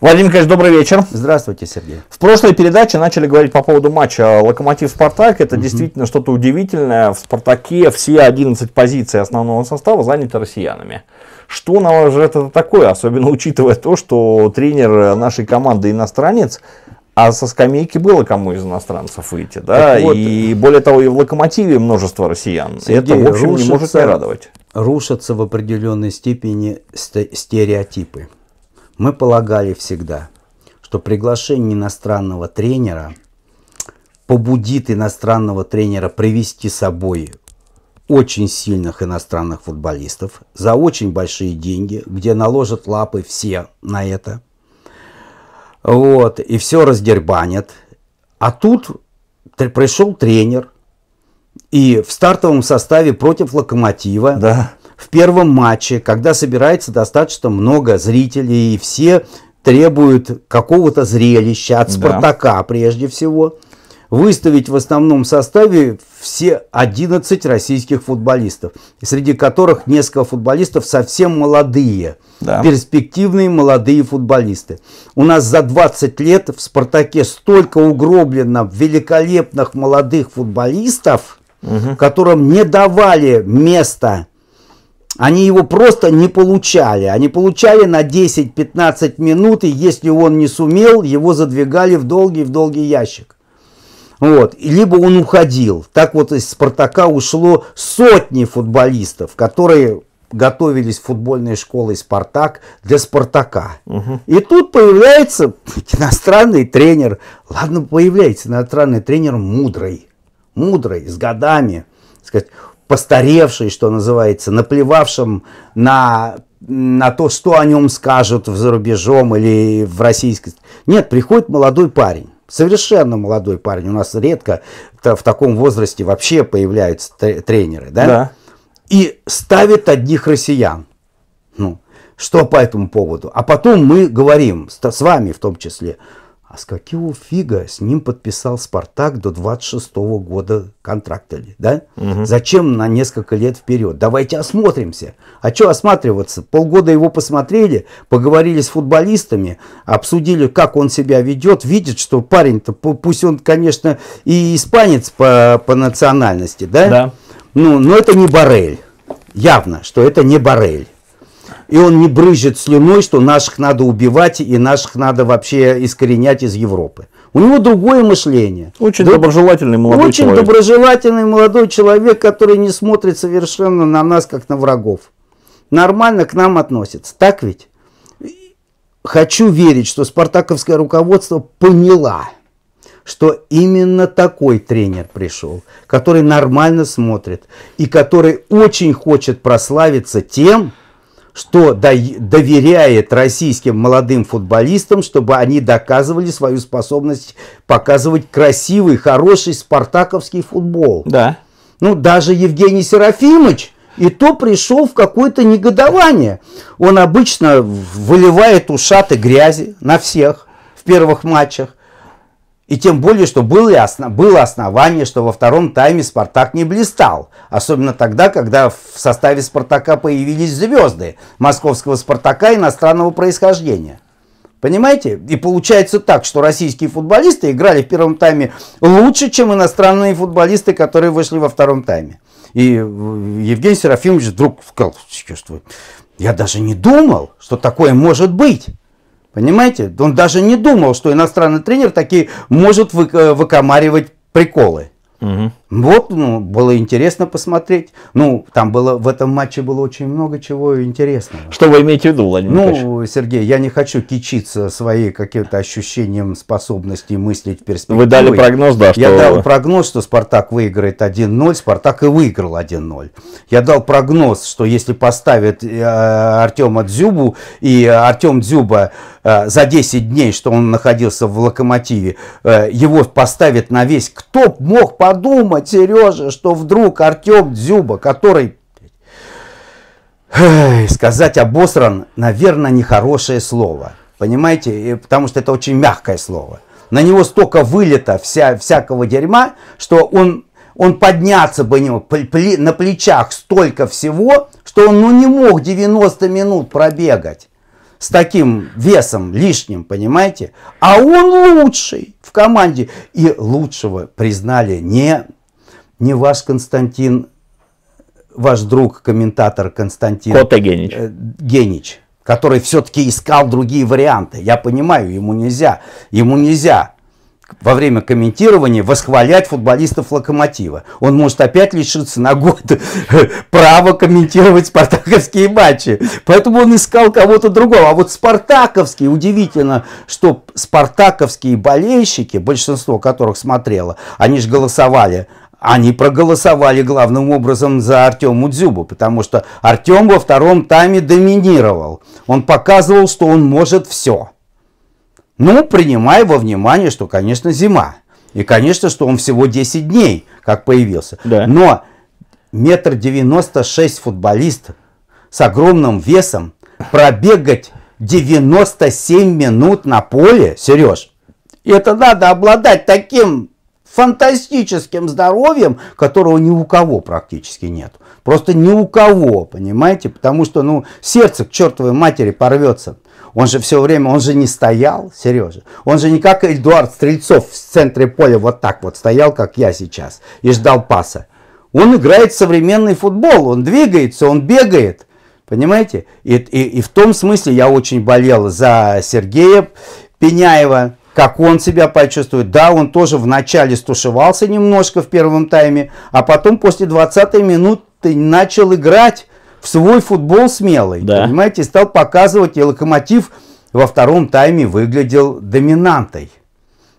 Владимир Николаевич, добрый вечер. Здравствуйте, Сергей. В прошлой передаче начали говорить по поводу матча «Локомотив-Спартак». Это угу. действительно что-то удивительное. В «Спартаке» все 11 позиций основного состава заняты россиянами. Что, на ваш взгляд, это такое? Особенно учитывая то, что тренер нашей команды иностранец, а со скамейки было кому из иностранцев выйти, да? вот, и более того, и в локомотиве множество россиян. Сергей, это, в общем, рушится, не может не радовать. Рушатся в определенной степени стереотипы. Мы полагали всегда, что приглашение иностранного тренера побудит иностранного тренера привести с собой очень сильных иностранных футболистов за очень большие деньги, где наложат лапы все на это. Вот, и все раздербанят. А тут пришел тренер, и в стартовом составе против Локомотива. Да в первом матче, когда собирается достаточно много зрителей, и все требуют какого-то зрелища от «Спартака» да. прежде всего, выставить в основном составе все 11 российских футболистов, среди которых несколько футболистов совсем молодые, да. перспективные молодые футболисты. У нас за 20 лет в «Спартаке» столько угроблено великолепных молодых футболистов, угу. которым не давали места они его просто не получали. Они получали на 10-15 минут, и если он не сумел, его задвигали в долгий-в долгий ящик. Вот. И Либо он уходил. Так вот из «Спартака» ушло сотни футболистов, которые готовились футбольной школой «Спартак» для «Спартака». Угу. И тут появляется иностранный тренер. Ладно, появляется иностранный тренер мудрый. Мудрый, с годами. Сказать, постаревший, что называется, наплевавшим на, на то, что о нем скажут в зарубежом или в российской. Нет, приходит молодой парень. Совершенно молодой парень. У нас редко в таком возрасте вообще появляются тренеры. Да? да. И ставит одних россиян. Ну, что по этому поводу? А потом мы говорим с вами в том числе – а с какого фига с ним подписал Спартак до 26 года контракта да? Угу. Зачем на несколько лет вперед? Давайте осмотримся. А что осматриваться? Полгода его посмотрели, поговорили с футболистами, обсудили, как он себя ведет, видит, что парень-то, пусть он, конечно, и испанец по, по национальности, да? Да. Ну, но это не Барель. Явно, что это не Барель. И он не брызжет слюной, что наших надо убивать и наших надо вообще искоренять из Европы. У него другое мышление. Очень да, доброжелательный молодой очень человек. Очень доброжелательный молодой человек, который не смотрит совершенно на нас, как на врагов. Нормально к нам относится. Так ведь? Хочу верить, что спартаковское руководство поняла, что именно такой тренер пришел, который нормально смотрит и который очень хочет прославиться тем, что доверяет российским молодым футболистам, чтобы они доказывали свою способность показывать красивый, хороший спартаковский футбол. Да. Ну, даже Евгений Серафимович и то пришел в какое-то негодование. Он обычно выливает ушаты грязи на всех в первых матчах. И тем более, что было, основание, что во втором тайме «Спартак» не блистал. Особенно тогда, когда в составе «Спартака» появились звезды московского «Спартака» иностранного происхождения. Понимаете? И получается так, что российские футболисты играли в первом тайме лучше, чем иностранные футболисты, которые вышли во втором тайме. И э, Евгений Серафимович вдруг сказал, что? я даже не думал, что такое может быть. Понимаете? Он даже не думал, что иностранный тренер такие может э, выкомаривать приколы. Угу. Вот, ну, было интересно посмотреть. Ну, там было, в этом матче было очень много чего интересного. Что вы имеете в виду, Владимир Ну, Николаевич? Сергей, я не хочу кичиться своей каким-то ощущением способности мыслить в перспективе. Вы дали прогноз, да? Что... Я дал прогноз, что Спартак выиграет 1-0, Спартак и выиграл 1-0. Я дал прогноз, что если поставят э, Артема Дзюбу, и Артем Дзюба э, за 10 дней, что он находился в Локомотиве, э, его поставят на весь, кто мог подумать, вот, Сережа, что вдруг Артем Дзюба, который сказать обосран, наверное, нехорошее слово. Понимаете? Потому что это очень мягкое слово. На него столько вылета вся, всякого дерьма, что он, он подняться бы На плечах столько всего, что он ну, не мог 90 минут пробегать с таким весом лишним, понимаете? А он лучший в команде. И лучшего признали не не ваш Константин, ваш друг, комментатор Константин... Кота Генич. Э, Генич, который все-таки искал другие варианты. Я понимаю, ему нельзя. Ему нельзя во время комментирования восхвалять футболистов Локомотива. Он может опять лишиться на год права комментировать спартаковские матчи. Поэтому он искал кого-то другого. А вот спартаковские, удивительно, что спартаковские болельщики, большинство которых смотрело, они же голосовали они проголосовали главным образом за Артема Дзюбу, потому что Артем во втором тайме доминировал. Он показывал, что он может все. Ну, принимая во внимание, что, конечно, зима. И, конечно, что он всего 10 дней, как появился. Да. Но метр девяносто шесть футболист с огромным весом пробегать 97 минут на поле, Сереж, это надо обладать таким фантастическим здоровьем, которого ни у кого практически нет. Просто ни у кого, понимаете? Потому что, ну, сердце к чертовой матери порвется. Он же все время, он же не стоял, Сережа. Он же не как Эдуард Стрельцов в центре поля вот так вот стоял, как я сейчас, и ждал паса. Он играет современный футбол, он двигается, он бегает. Понимаете? И, и, и в том смысле я очень болел за Сергея Пеняева, как он себя почувствует. Да, он тоже вначале стушевался немножко в первом тайме, а потом после 20 минуты начал играть в свой футбол смелый. Да. Понимаете, стал показывать, и локомотив во втором тайме выглядел доминантой.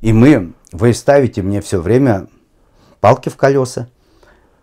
И мы, вы ставите мне все время палки в колеса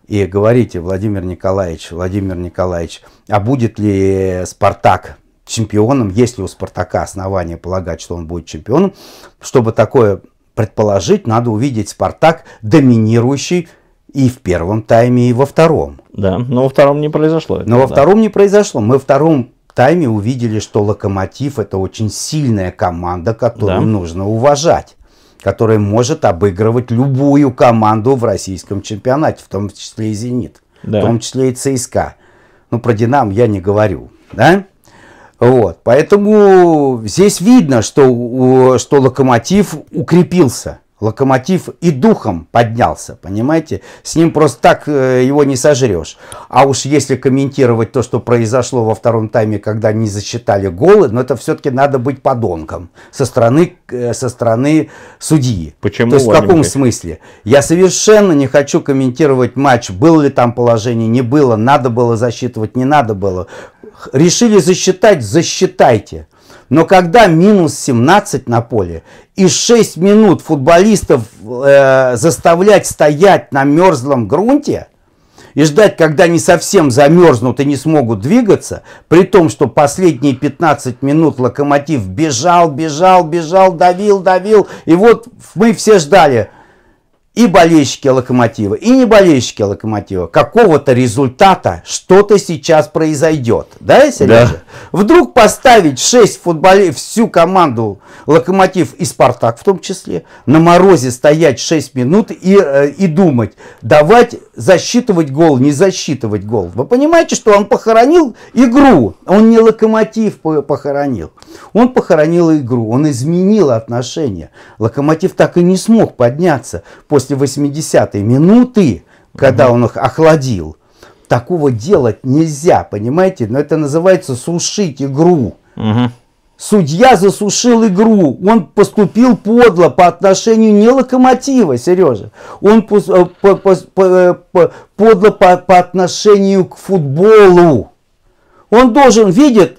и говорите, Владимир Николаевич, Владимир Николаевич, а будет ли «Спартак» чемпионом, если у Спартака основания полагать, что он будет чемпионом. Чтобы такое предположить, надо увидеть Спартак доминирующий и в первом тайме, и во втором. Да, но во втором не произошло. Это, но во да. втором не произошло. Мы во втором тайме увидели, что Локомотив это очень сильная команда, которую да. нужно уважать которая может обыгрывать любую команду в российском чемпионате, в том числе и «Зенит», да. в том числе и «ЦСКА». Ну, про «Динамо» я не говорю, да? Вот. Поэтому здесь видно, что, что локомотив укрепился. Локомотив и духом поднялся, понимаете? С ним просто так э, его не сожрешь. А уж если комментировать то, что произошло во втором тайме, когда не засчитали голы, но это все-таки надо быть подонком со стороны, э, со стороны судьи. Почему? То есть в каком Валенький? смысле? Я совершенно не хочу комментировать матч, было ли там положение, не было, надо было засчитывать, не надо было решили засчитать, засчитайте. Но когда минус 17 на поле и 6 минут футболистов э, заставлять стоять на мерзлом грунте и ждать, когда они совсем замерзнут и не смогут двигаться, при том, что последние 15 минут локомотив бежал, бежал, бежал, давил, давил. И вот мы все ждали, и болельщики локомотива, и не болельщики локомотива, какого-то результата что-то сейчас произойдет. Да, Сережа? Да. Вдруг поставить 6 футболей, всю команду локомотив и Спартак в том числе, на морозе стоять 6 минут и, э, и думать, давать, засчитывать гол, не засчитывать гол. Вы понимаете, что он похоронил игру, он не локомотив похоронил. Он похоронил игру, он изменил отношения. Локомотив так и не смог подняться после 80-й минуты, когда он их охладил. Такого делать нельзя, понимаете? Но это называется сушить игру. Угу. Судья засушил игру. Он поступил подло по отношению не локомотива, Сережа. Он э, по, по, по, э, по, подло по, по отношению к футболу. Он должен, видеть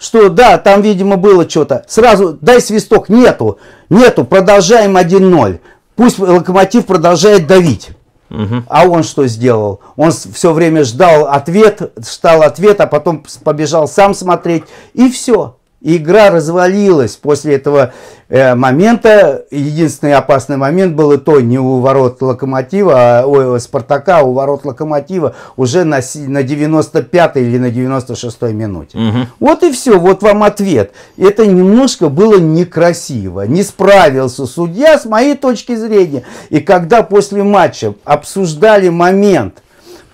что да, там, видимо, было что-то. Сразу дай свисток, нету, нету, продолжаем 1-0. Пусть локомотив продолжает давить. Угу. А он что сделал? Он все время ждал ответ, ждал ответ, а потом побежал сам смотреть, и все. Игра развалилась после этого э, момента. Единственный опасный момент был и то не у ворот Локомотива, а у Спартака, а у ворот Локомотива уже на, на 95-й или на 96-й минуте. Угу. Вот и все, вот вам ответ. Это немножко было некрасиво. Не справился судья с моей точки зрения. И когда после матча обсуждали момент,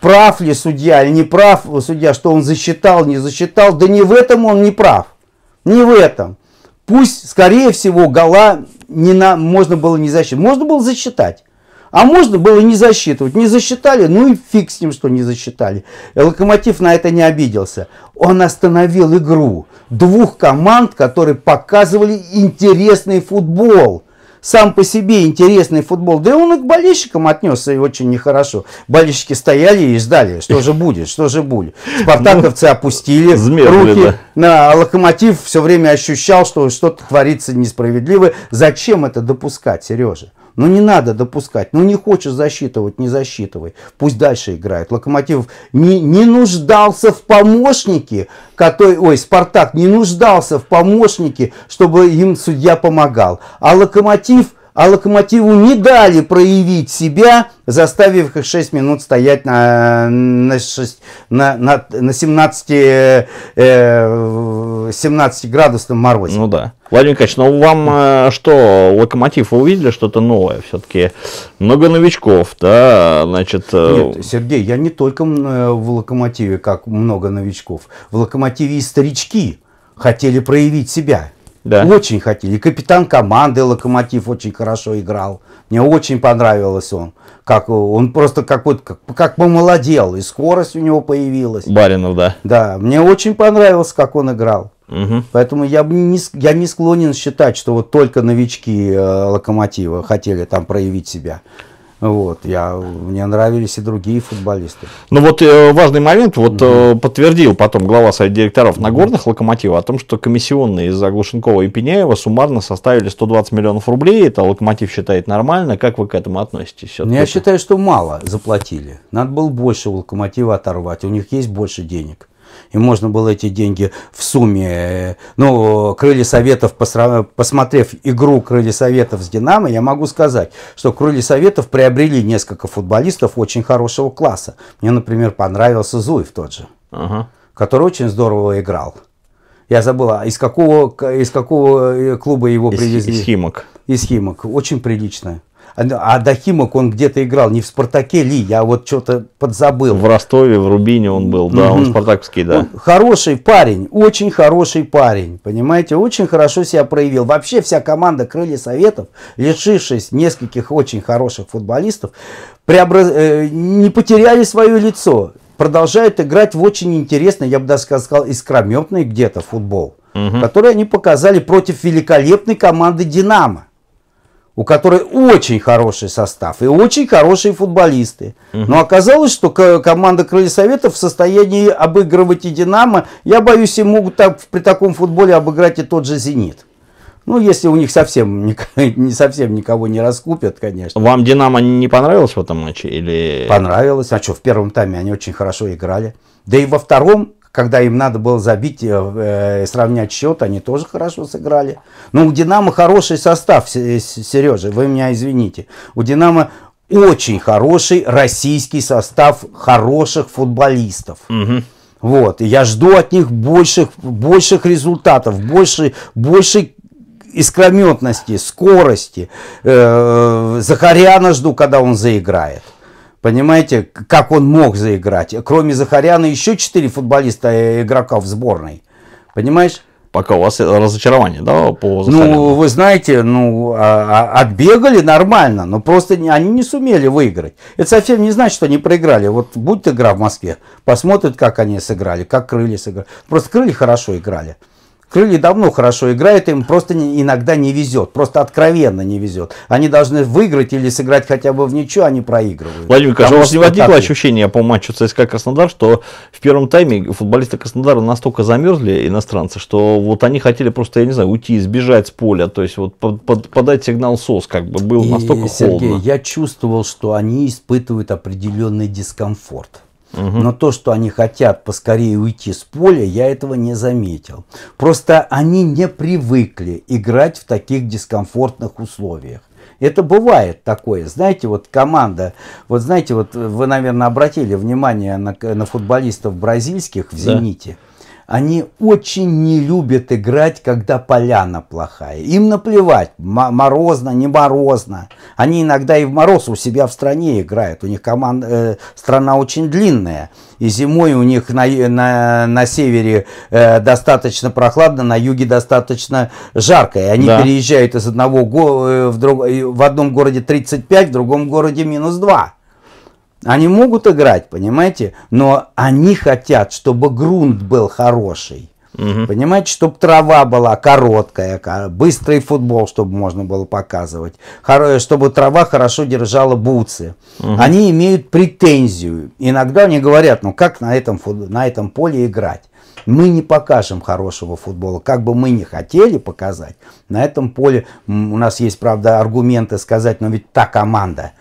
прав ли судья или не прав судья, что он засчитал, не засчитал, да не в этом он не прав не в этом. Пусть, скорее всего, гола не на, можно было не засчитать. Можно было засчитать. А можно было не засчитывать. Не засчитали, ну и фиг с ним, что не засчитали. Локомотив на это не обиделся. Он остановил игру двух команд, которые показывали интересный футбол сам по себе интересный футбол. Да и он и к болельщикам отнесся и очень нехорошо. Болельщики стояли и ждали, что же будет, что же будет. Спартаковцы ну, опустили Змерли, руки да. на локомотив, все время ощущал, что что-то творится несправедливо. Зачем это допускать, Сережа? Но ну, не надо допускать. Но ну, не хочешь засчитывать, не засчитывай. Пусть дальше играет. Локомотив не, не нуждался в помощнике, который, ой, Спартак не нуждался в помощнике, чтобы им судья помогал. А Локомотив а Локомотиву не дали проявить себя, заставив их 6 минут стоять на, на, 6, на, на, на 17 э, 17-градусном морозе. Ну да. Владимир Николаевич, ну вам э, что, локомотив вы увидели что-то новое все-таки? Много новичков, да, значит... Э, Нет, Сергей, я не только э, в локомотиве, как много новичков. В локомотиве и старички хотели проявить себя. Да. Очень хотели. Капитан команды «Локомотив» очень хорошо играл. Мне очень понравилось он. Как, он просто какой-то, как, как помолодел. И скорость у него появилась. Баринов, да. Да, мне очень понравилось, как он играл. Угу. Поэтому я, бы не, я не склонен считать, что вот только новички э, Локомотива хотели там проявить себя. Вот, я, мне нравились и другие футболисты. Ну вот э, важный момент, вот угу. э, подтвердил потом глава совета директоров Нагорных угу. Локомотива о том, что комиссионные из-за Глушенкова и Пеняева суммарно составили 120 миллионов рублей, это Локомотив считает нормально, как вы к этому относитесь? От ну, я считаю, что мало заплатили, надо было больше у Локомотива оторвать, у них есть больше денег и можно было эти деньги в сумме. Э, ну, Крылья Советов, посмотрев игру Крылья Советов с Динамо, я могу сказать, что Крылья Советов приобрели несколько футболистов очень хорошего класса. Мне, например, понравился Зуев тот же, ага. который очень здорово играл. Я забыла, из какого, из какого э, клуба его привезли? Из Химок. Из Химок. Очень прилично. А Дахимок, он где-то играл, не в «Спартаке» ли, я вот что-то подзабыл. В Ростове, в Рубине он был, да, он спартаковский, да. Он ну, хороший парень, очень хороший парень, понимаете, очень хорошо себя проявил. Вообще вся команда «Крылья Советов», лишившись нескольких очень хороших футболистов, преобраз... Э, не потеряли свое лицо, продолжают играть в очень интересный, я бы даже сказал, искрометный где-то футбол, угу. который они показали против великолепной команды «Динамо» у которой очень хороший состав и очень хорошие футболисты. Угу. Но оказалось, что команда Крылья Советов в состоянии обыгрывать и Динамо. Я боюсь, им могут так, при таком футболе обыграть и тот же Зенит. Ну, если у них совсем, не совсем никого не раскупят, конечно. Вам Динамо не понравилось в этом матче? Или... Понравилось. А что, в первом тайме они очень хорошо играли. Да и во втором когда им надо было забить э, э, и сравнять счет, они тоже хорошо сыграли. Ну, у «Динамо» хороший состав, э, Сережа, вы меня извините. У «Динамо» очень хороший российский состав хороших футболистов. Угу. Вот, я жду от них больших, больших результатов, больше, больше искрометности, скорости. Э, Захаряна жду, когда он заиграет. Понимаете, как он мог заиграть? Кроме Захаряна еще четыре футболиста э, игрока в сборной. Понимаешь? Пока у вас э, разочарование, да, по ну, Захаряну? Ну, вы знаете, ну, а, а, отбегали нормально, но просто они не сумели выиграть. Это совсем не значит, что они проиграли. Вот будет игра в Москве, посмотрят, как они сыграли, как крылья сыграли. Просто крылья хорошо играли. Крылья давно хорошо играют, им просто не, иногда не везет, просто откровенно не везет. Они должны выиграть или сыграть хотя бы в ничью, они а проигрывают. Владимир Николаевич, а у вас не возникло такой. ощущение по матчу ЦСКА Краснодар, что в первом тайме футболисты Краснодара настолько замерзли, иностранцы, что вот они хотели просто, я не знаю, уйти, сбежать с поля, то есть вот под, под, подать сигнал СОС, как бы был И, настолько Сергей, холодно. я чувствовал, что они испытывают определенный дискомфорт. Угу. Но то, что они хотят поскорее уйти с поля, я этого не заметил. Просто они не привыкли играть в таких дискомфортных условиях. Это бывает такое. Знаете, вот команда, вот знаете, вот вы, наверное, обратили внимание на, на футболистов бразильских в «Зените». Да они очень не любят играть, когда поляна плохая. Им наплевать, морозно, не морозно. Они иногда и в мороз у себя в стране играют. У них команда, э, страна очень длинная. И зимой у них на, на, на севере э, достаточно прохладно, на юге достаточно жарко. И они да. переезжают из одного го э, в, друг, э, в одном городе 35, в другом городе минус 2. Они могут играть, понимаете, но они хотят, чтобы грунт был хороший. Угу. Понимаете, чтобы трава была короткая, быстрый футбол, чтобы можно было показывать, чтобы трава хорошо держала бутсы. Угу. Они имеют претензию. Иногда они говорят, ну как на этом, на этом поле играть? Мы не покажем хорошего футбола, как бы мы ни хотели показать. На этом поле у нас есть, правда, аргументы сказать, но ведь та команда –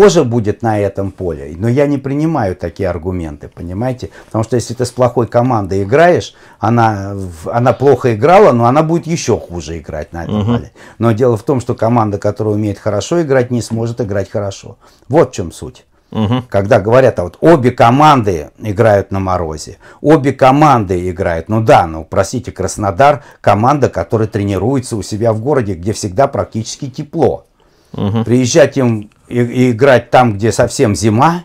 тоже будет на этом поле. Но я не принимаю такие аргументы, понимаете? Потому что если ты с плохой командой играешь, она, она плохо играла, но она будет еще хуже играть на этом угу. поле. Но дело в том, что команда, которая умеет хорошо играть, не сможет играть хорошо. Вот в чем суть. Угу. Когда говорят, а вот обе команды играют на морозе, обе команды играют. Ну да, ну простите, Краснодар команда, которая тренируется у себя в городе, где всегда практически тепло. Угу. Приезжать им и, и играть там, где совсем зима,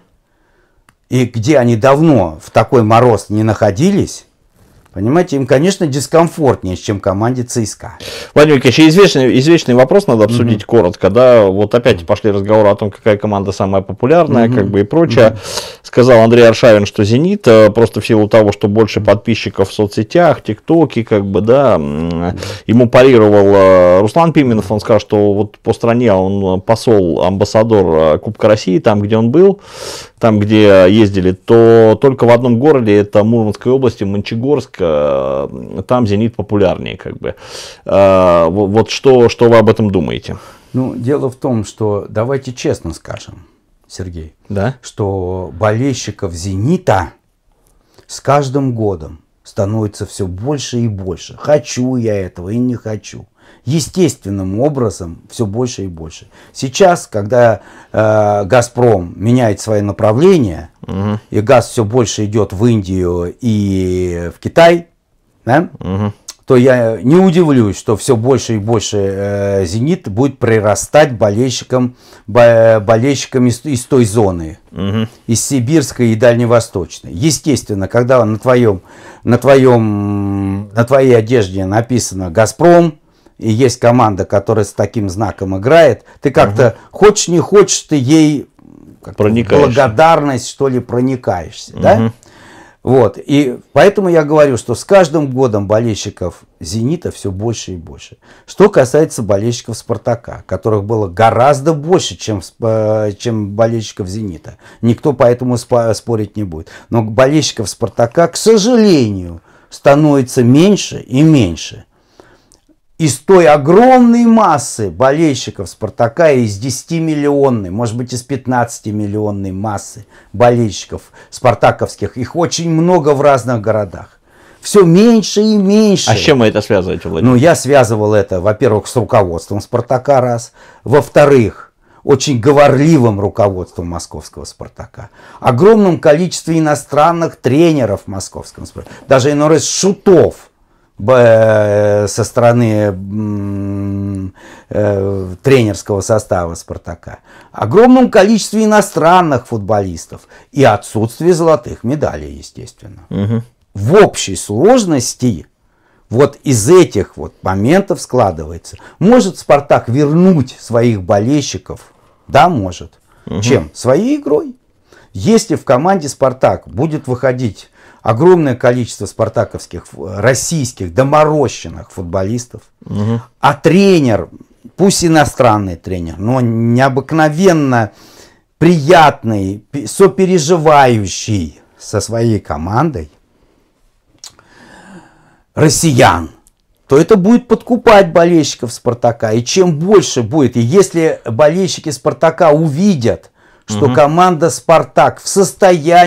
и где они давно в такой мороз не находились, Понимаете, им, конечно, дискомфортнее, чем команде ЦСКА. Владимир Ильич, извечный, извечный вопрос надо обсудить mm-hmm. коротко, да, вот опять пошли разговоры о том, какая команда самая популярная, mm-hmm. как бы и прочее. Mm-hmm. Сказал Андрей Аршавин, что «Зенит», э, просто в силу того, что больше подписчиков в соцсетях, ТикТоке, как бы, да, ему парировал э, Руслан Пименов, он сказал, что вот по стране он э, посол, амбассадор Кубка России, там, где он был, там, где ездили, то только в одном городе, это Мурманской области, Мончегорск, Э, там «Зенит» популярнее, как бы. Э, вот что, что вы об этом думаете? Ну, дело в том, что давайте честно скажем, Сергей, да? что болельщиков «Зенита» с каждым годом становится все больше и больше. Хочу я этого и не хочу естественным образом все больше и больше. Сейчас, когда э, Газпром меняет свои направления, угу. и газ все больше идет в Индию и в Китай, да, угу. то я не удивлюсь, что все больше и больше э, зенит будет прирастать болельщикам, болельщикам из, из той зоны, угу. из сибирской и дальневосточной. Естественно, когда на твоем, на твоем, на твоей одежде написано Газпром и есть команда, которая с таким знаком играет, ты как-то угу. хочешь не хочешь, ты ей благодарность что ли проникаешься, угу. да? Вот. И поэтому я говорю, что с каждым годом болельщиков «Зенита» все больше и больше. Что касается болельщиков «Спартака», которых было гораздо больше, чем, э, чем болельщиков «Зенита». Никто поэтому спорить не будет. Но болельщиков «Спартака», к сожалению, становится меньше и меньше из той огромной массы болельщиков Спартака, из 10-миллионной, может быть, из 15-миллионной массы болельщиков спартаковских, их очень много в разных городах. Все меньше и меньше. А с чем вы это связываете, Владимир? Ну, я связывал это, во-первых, с руководством Спартака, раз. Во-вторых, очень говорливым руководством московского «Спартака», огромном количестве иностранных тренеров московского «Спартака», даже иной ну, раз шутов – Э, со стороны э, тренерского состава «Спартака», огромном количестве иностранных футболистов и отсутствие золотых медалей, естественно. Угу. В общей сложности вот из этих вот моментов складывается. Может «Спартак» вернуть своих болельщиков? Да, может. Угу. Чем? Своей игрой. Если в команде «Спартак» будет выходить огромное количество спартаковских, российских, доморощенных футболистов. Угу. А тренер, пусть иностранный тренер, но необыкновенно приятный, сопереживающий со своей командой россиян, то это будет подкупать болельщиков Спартака. И чем больше будет, и если болельщики Спартака увидят, что угу. команда Спартак в состоянии